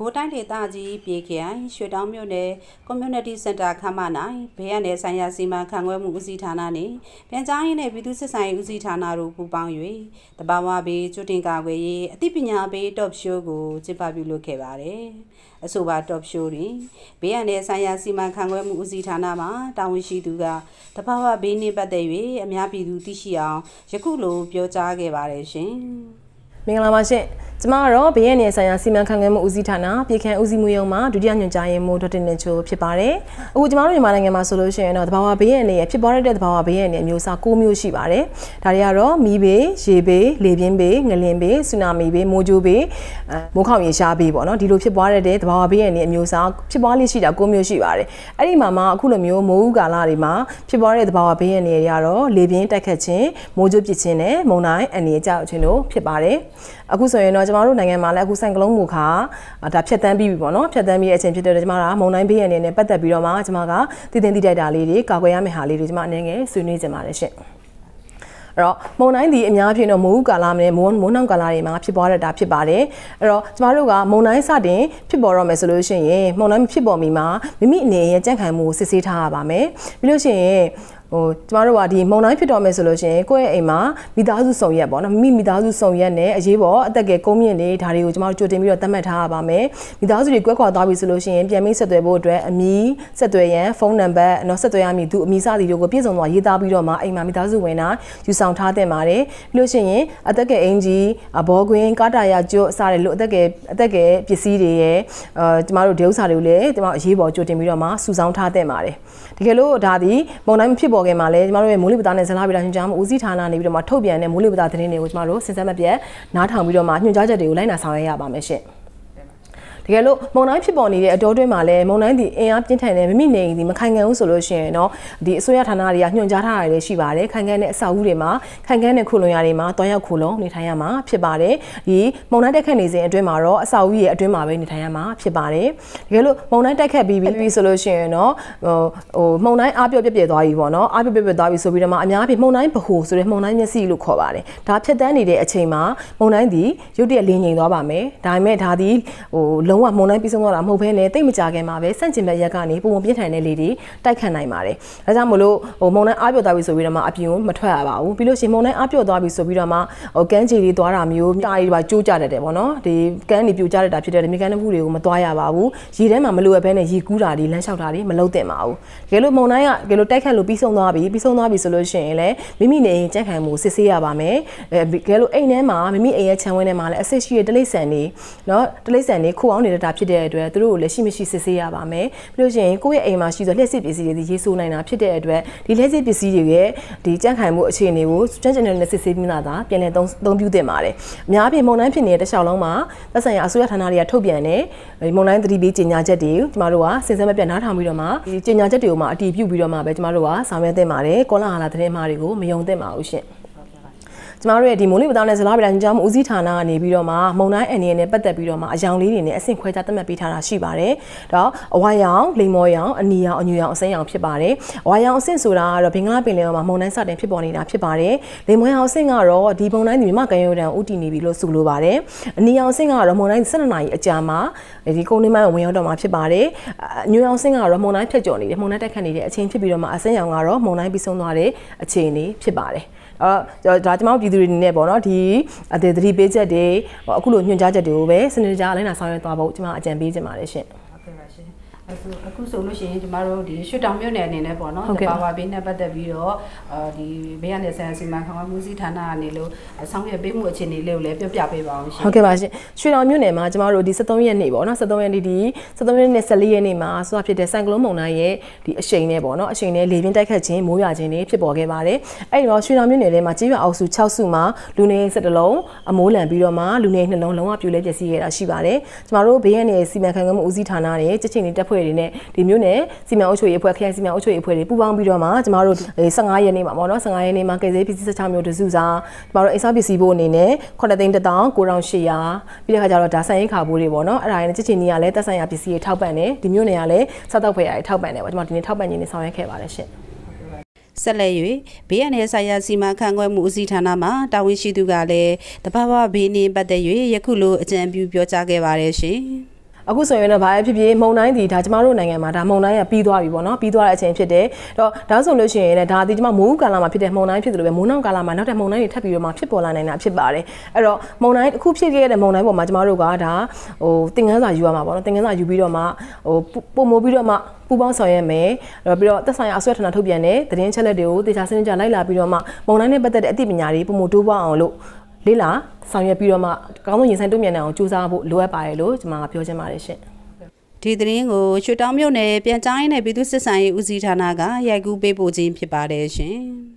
ကိုတိုင်းဒေသကြီးပြေခရိုင်ရွှေတောင်မြို့နယ် Community Center ခမ်းမနိုင်ဘေးရနယ်ဆိုင်ရာစီမံခန့်ခွဲမှုဦးစီးဌာနနှင့်ပြန်ကြားရေးနှင့်ပြည်သူ့စစ်ဆိုင်ဦးစီးဌာနတို့ပူးပေါင်း၍တဘာဝဘေးကျွတင်ကာကွယ်ရေးအသိပညာဘေး Top Show ကိုကျင်းပပြုလုပ်ခဲ့ပါသည်။အဆိုပါ Top Show တွင်ဘေးရနယ်ဆိုင်ရာစီမံခန့်ခွဲမှုဦးစီးဌာနမှတာဝန်ရှိသူကတဘာဝဘေးနှင့်ပတ်သက်၍အများပြည်သူသိရှိအောင်ယခုလိုပြောကြားခဲ့ပါတယ်ရှင်။မင်္ဂလာပါရှင်ကျမကတော့ဘေးရန်နယ်ဆိုင်ရာစီမံခန့်ခွဲမှုဦးစီးဌာနပြည်ခန့်ဦးစီးမှုရုံးမှဒုတိယညွှန်ကြားရေးမှူးဒေါက်တင်နေချိုဖြစ်ပါတယ်။အခုကျမတို့မြန်မာနိုင်ငံမှာဆိုလို့ရှိရင်တော့တဘာဝဘေးရန်နယ်ဖြစ်ပေါ်တဲ့တဘာဝဘေးရန်နယ်အမျိုးအစား၉မျိုးရှိပါတယ်။ဒါတွေကတော့မီးဘေး၊ရေဘေး၊လေပြင်းဘေး၊ငလင်ဘေး၊ဆူနာမီဘေး၊မိုးကြိုးဘေး၊မိုးခေါင်ရေရှားဘေးပေါ့နော်။ဒီလိုဖြစ်ပေါ်တဲ့တဘာဝဘေးရန်နယ်အမျိုးအစားဖြစ်ပေါ်လေးရှိတာ၉မျိုးရှိပါတယ်။အဲ့ဒီမှာမှအခုလိုမျိုးမိုးဥကာလတွေမှာဖြစ်ပေါ်တဲ့တဘာဝဘေးရန်နယ်တွေကတော့လေပြင်းတိုက်ခတ်ခြင်း၊မိုးကြိုးပစ်ခြင်းနဲ့မုန်တိုင်းအနေအကျခြင်းတို့ဖြစ်ပါတယ်။အခုဆိုရင်တော့ကျမတို့နိုင်ငံမှာလည်းအခုဆိုင်ကလုံးမူခါဒါဖြတ်တန်းပြီးပြီပေါ့နော်ဖြတ်တန်းပြီးတဲ့အချိန်ဖြစ်တဲ့ကျမတို့ကမုံတိုင်းဘေးရန်နဲ့ပတ်သက်ပြီးတော့မှကျမကတည်တင်တည်တိုက်တာလေးတွေကာကွယ်ရမယ့်ဟာလေးတွေကျမအနေငယ်ဆွေးနွေးကြပါတယ်ရှင့်အဲ့တော့မုံတိုင်းဒီအများဖြင့်တော့မိုးဥကာလနဲ့မိုးမိုးနှောင်ကာလတွေမှာဖြစ်ပွားရတာဖြစ်ပါတယ်အဲ့တော့ကျမတို့ကမုံတိုင်းစတင်ဖြစ်ပေါ်တော့မယ်ဆိုလို့ရှိရင်မုံတိုင်းဖြစ်ပေါ်မီမှာမိမိအနေရဲ့ကြန့်ခိုင်မှုကိုစစ်ဆေးထားရပါမယ်ပြီးလို့ရှိရင်ဟိုကျမတို့ကဒီမုံတိုင်းဖြစ်တော်မယ်ဆိုလို့ရှင်ကိုယ့်ရဲ့အိမ်မှာမိသားစုဆောင်ရက်ပေါ့နော်မိမိသားစုဆောင်ရက်နဲ့အရေးပေါ်အသက်ကယ်ကုန်းမြင့်တွေဒါတွေကိုကျမတို့ကြိုတင်ပြီးတော့သတ်မှတ်ထားရပါမယ်မိသားစုတွေကွက်ခွာသွားပြီဆိုလို့ရှင်ပြန်မိတ်ဆက်သွယ်ဖို့အတွက်အမီဆက်သွယ်ရန်ဖုန်းနံပါတ်နော်ဆက်သွယ်ရမည်သူအမီစသည်တို့ကိုပြည့်စုံစွာရေးသားပြီးတော့မှအိမ်မှာမိသားစုဝင်တာယူဆောင်ထားတင်ပါတယ်ပြီးလို့ရှိရင်အသက်ကယ်အင်ဂျီအဘောကွင်းကာတာယာကျွတ်အစားတွေလို့အသက်ကယ်အသက်ကယ်ပစ္စည်းတွေရဲ့အဲကျမတို့ဒီဥစ္စာတွေကိုလည်းကျမတို့အရေးပေါ်ကြိုတင်ပြီးတော့မှစုဆောင်ထားတင်ပါတယ်တကယ်လို့ဒါဒီမုံတိုင်းမဖြစ်ပေါ်ခင်မှာလည်းကျမတို့ရဲ့မိုးလေဝသနဲ့ဇလားဗီလာညွှန်ကြားမှုဦးစီးဌာနနေပြီးတော့မှထုတ်ပြန်တဲ့မိုးလေဝသသတင်းတွေကိုကျမတို့စဉ်ဆက်မပြတ်နားထောင်ပြီးတော့မှညွှန်ကြားချက်တွေကိုလိုက်နာဆောင်ရွက်ရပါမယ်ရှင်။တကယ်လို့မုန်တိုင်းဖြစ်ပေါ်နေတဲ့အတောတွင်းမှာလည်းမုန်တိုင်းဒီအင်အားပြင်းထန်တဲ့မိမိနေဒီမခိုင်ခံဘူးဆိုလို့ရှိရင်တော့ဒီအစိုးရဌာနတွေကညွှန်ကြားထားရတယ်ရှိပါတယ်ခိုင်ခံတဲ့အဆောက်အဦတွေမှာခိုင်ခံတဲ့ခုလုံရတွေမှာတွားရောက်ခုလုံနေထိုင်ရမှာဖြစ်ပါတယ်ဒီမုန်တိုင်းတက်ခတ်နေစဉ်အတွင်းမှာတော့အဆောက်အဦရဲ့အတွင်းမှာပဲနေထိုင်ရမှာဖြစ်ပါတယ်တကယ်လို့မုန်တိုင်းတက်ခတ်ပြီးပြီဆိုလို့ရှိရင်တော့ဟိုဟိုမုန်တိုင်းအားပြော့ပြက်ပြက်သွားပြီပေါ့နော်အားပြော့ပြက်ပြက်သွားပြီဆိုပြီးတော့မှအများကြီးမုန်တိုင်းဗဟိုဆိုတဲ့မုန်တိုင်းမျက်စိလို့ခေါ်ပါတယ်ဒါဖြတ်တန်းနေတဲ့အချိန်မှာမုန်တိုင်းဒီရုတ်တရက်လင်းငိမ်သွားပါမယ်ဒါပေမဲ့ဒါဒီဟိုလုံးဝမှုန်တိုင်းပြီးဆုံးသွားတာမဟုတ်ဘဲနဲ့တိတ်မကြခင်မှာပဲဆန့်ကျင်ဘက်ရက်ကနေပုံပုံပြင်းထန်တဲ့လေတွေတိုက်ခတ်နိုင်ပါတယ်။ဒါကြောင့်မလို့ဟိုမှုန်တိုင်းအားပြော့သွားပြီဆိုပြီးတော့မှအပြင်ကိုမထွက်ရပါဘူး။ပြီးလို့ရှိရင်မှုန်တိုင်းအားပြော့သွားပြီဆိုပြီးတော့မှဟိုကန်းချီတွေသွားတာမျိုးတာတွေပါကျိုးကြတတ်တယ်ပေါ့နော်။ဒီကန်းတွေပြိုကျတတ်တာဖြစ်တဲ့လေမြေကန်းတစ်ခုတွေကိုမသွားရပါဘူး။ရေထဲမှာမလိုအပ်ဘဲနဲ့ရေကူးတာတွေလမ်းလျှောက်တာတွေမလုပ်သင့်ပါဘူး။တကယ်လို့မှုန်တိုင်းကတကယ်လို့တိုက်ခတ်လို့ပြီးဆုံးသွားပြီပြီးဆုံးသွားပြီဆိုလို့ရှိရင်လည်းမိမိနေအိမ်ကြက်ခံမှုစစ်ဆေးရပါမယ်။အဲတကယ်လို့အိမ်ထဲမှာမိမိအိမ်ရဲ့ခြံဝင်းထဲမှာလည်းအဆစ်ရှိတဲ့တိရစ္ဆာန်တွေနော်တိရစ္ဆာန်တွေခိုးအောင်နေတတ်တာဖြစ်တဲ့အတွက်သူတို့ကိုလည်းရှိမရှိစစ်ဆေးရပါမယ်ပြီးလို့ရှိရင်ကိုယ့်ရဲ့အိမ်မှာရှိသောလျှက်စစ်ပစ္စည်းတွေရေးဆိုးနိုင်တာဖြစ်တဲ့အတွက်ဒီလျှက်စစ်ပစ္စည်းတွေရဲ့ဒီကြန့်ခိုင်မှုအခြေအနေကိုကြန့်ကျင်နေတဲ့စစ်ဆေးပြီးမှသာပြန်လည်သုံးပြုသင့်ပါတယ်အများပြင်မုန်တိုင်းဖြစ်နေတဲ့တခြားလုံးမှာသက်ဆိုင်ရာအစိုးရဌာနတွေကထုတ်ပြန်တဲ့မုန်တိုင်းသတိပေးကြေညာချက်တွေကျမတို့ကစဉ်ဆက်မပြတ်နားထောင်ပြီးတော့မှဒီကြေညာချက်တွေကိုမှအတည်ပြုပြီးတော့မှပဲကျမတို့ကဆောင်ရွက်သင့်ပါတယ်ကောလာဟလာသတင်းမှားတွေကိုမယုံသင့်ပါဘူးရှင်ကျမတို့ရဲ့ဒီမိုးလေဝသနဲ့ဇလားဗေဒညွှန်ကြားမှုဦးစီးဌာနကနေပြီးတော့မှမုံတိုင်းအန်ဒီနဲ့ပတ်သက်ပြီးတော့မှအယောင်လေးတွေနဲ့အဆင့်ခွဲခြားသတ်မှတ်ပေးထားတာရှိပါတယ်။ဒါအဝါရောင်လိမ္မော်ရောင်အနီရောင်အညူရောင်အစင်းရောင်ဖြစ်ပါတယ်။အဝါရောင်အဆင့်ဆိုတာကတော့ဘင်္ဂလားပင်လယ်မှာမုံတိုင်းစတင်ဖြစ်ပေါ်နေတာဖြစ်ပါတယ်။လိမ္မော်ရောင်အဆင့်ကတော့ဒီမုံတိုင်းဒီမြမကံရိုးတန်ဥတီနေပြီလို့ဆိုလိုပါတယ်။အနီရောင်အဆင့်ကတော့မုံတိုင်း12နာရီအကြာမှာဒီကုန်းနှင်းမိုင်းဝင်ရောက်တော့မှာဖြစ်ပါတယ်။ညူရောင်အဆင့်ကတော့မုံတိုင်းဖြတ်ကျော်နေတယ်မုံတိုင်းတက်ခတ်နေတဲ့အချိန်ဖြစ်ပြီးတော့မှအဆင့်ရောင်ကတော့မုံတိုင်းပြီးဆုံးသွားတဲ့အခြေအနေဖြစ်ပါတယ်။အဲ့တော့ဒါကျွန်တော်ပြည်သူတွေအနေနဲ့ပေါ့နော်ဒီအသေးသတိပေးချက်တွေအခုလိုညွှန်ကြားချက်တွေကိုပဲစနစ်တကျလိုက်နာဆောင်ရွက်သွားဖို့ကျွန်မအကြံပေးချင်ပါတယ်ရှင်။အခုအခုဆိုလို့ရှိရင်ကျမတို့ဒီရွှေတောင်မြို့နယ်အနေနဲ့ပေါ့နော်တဘာဝဘေးနဲ့ပတ်သက်ပြီးတော့အာဒီဘေးရန်ဆန်စီမံခန့်ခွဲမှုစီဌာနကနေလို့ဆောင်ရွက်ပေးမှုအခြေအနေလေးကိုလည်းပြောပြပေးပါအောင်ရှင်ဟုတ်ကဲ့ပါရှင်ရွှေတောင်မြို့နယ်မှာကျမတို့ဒီ73ရက်နေ့ပေါ့နော်73ရက်နေ့ဒီ73ရက်နေ့14ရက်နေ့မှာဆိုတာဖြစ်တဲ့ဆိုင်ကလုန်းမုန်တိုင်းရဲ့ဒီအရှိန်နဲ့ပေါ့နော်အရှိန်နဲ့လေပြင်းတိုက်ခတ်ခြင်းမိုးရွာခြင်းတွေဖြစ်ပေါ်ခဲ့ပါတယ်အဲ့တော့ရွှေတောင်မြို့နယ်ထဲမှာကြေးရွာအောက်စု6စုမှာလူနေ7လုံးအမိုးလံပြီးတော့မှလူနေ2လုံးလုံးဝပြိုလဲပျက်စီးခဲ့တာရှိပါတယ်ကျမတို့ဘေးရန်စီမံခန့်ခွဲမှုဦးစီးဌာနရဲ့ချက်ချင်းလေးတက်ဖွဲ့အဖွဲ့တွေနဲ့ဒီမျိုးနဲ့စီမံအုပ်ချုပ်ရေးအဖွဲ့ခရိုင်စီမံအုပ်ချုပ်ရေးအဖွဲ့တွေပူးပေါင်းပြီးတော့မှကျမတို့15ရက်နေ့မှာပေါ့နော်15ရက်နေ့မှာကယ်ဆယ်ပစ္စည်း16မျိုးတစုစာကျမတို့အိမ်ဆောက်ပစ္စည်းဖို့အနေနဲ့9,100,900ပြီးတဲ့ခါကျတော့ဒါဆိုင်ရိတ်ခါဖို့တွေပေါ့နော်အဲ့ဒါရင်းချစ်ချင်ကြီးကလည်းတက်ဆိုင်ရာပစ္စည်းတွေထောက်ပံ့တယ်ဒီမျိုးနဲ့ကလည်းစားတောက်ဖွဲ့ရာတွေထောက်ပံ့တယ်ပေါ့ကျမတို့ဒီနေ့ထောက်ပံ့ခြင်းနဲ့ဆောင်ရွက်ခဲ့ပါတယ်ရှင့်ဆက်လက်၍ဘေးအန္တရာယ်ဆိုင်ရာစီမံခန့်ခွဲမှုဦးစီးဌာနမှတာဝန်ရှိသူကလည်းတဘာဝဘေးနှင့်ပတ်သက်၍ယခုလိုအကြံပြုပြောကြားခဲ့ပါတယ်ရှင်။အခုဆိုရင်တော့ဘာပဲဖြစ်ဖြစ်မုံတိုင်းဒီဒါကျမတို့နိုင်ငံမှာဒါမုံတိုင်းကပြီးသွားပြီပေါ့နော်ပြီးသွားတဲ့အချိန်ဖြစ်တယ်အဲ့တော့ဒါဆိုလို့ရှိရင်လည်းဒါဒီကျမမိုးကာလမှာဖြစ်တဲ့မုံတိုင်းဖြစ်တယ်လို့ပဲမိုးနောက်ကာလမှာနောက်တဲ့မုံတိုင်းတွေထပ်ပြီးတော့မှဖြစ်ပေါ်လာနိုင်တာဖြစ်ပါတယ်အဲ့တော့မုံတိုင်းအခုဖြစ်ခဲ့တဲ့မုံတိုင်းပေါ်မှာကျမတို့ကဒါဟိုတင်ကန်းစာယူရမှာပေါ့နော်တင်ကန်းစာယူပြီးတော့မှဟိုပုံမိုးပြီးတော့မှပူပေါင်းဆောင်ရွက်မယ်ပြီးတော့သက်ဆိုင်ရာအစွဲထဏထုတ်ပြန်တဲ့သတင်းချက်လက်တွေကိုတေချာစနစ်ကြလိုက်လာပြီးတော့မှမုံတိုင်းနဲ့ပတ်သက်တဲ့အသိပညာတွေပုံမတိုးပွားအောင်လို့လေးလာဆောင်ရွက်ပြီးတော့မှကောင်းမွန်ရင်ဆိုင်တုံ့ပြန်နိုင်အောင်ကြိုးစားဖို့လိုအပ်ပါတယ်လို့ကျွန်မကပြောချင်ပါတယ်ရှင်။ဒီသတင်းကိုရွှေတောင်မြို့နယ်ပြန်ကြားရေးနယ်ပြည်သူ့စစ်ဆိုင်ရေးဦးစီးဌာနကရိုက်ကူးပေးပို့ခြင်းဖြစ်ပါတယ်ရှင်။